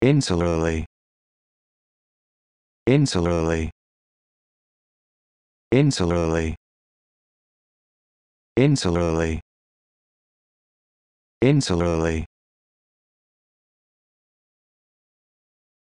insularly insularly insularly insularly insularly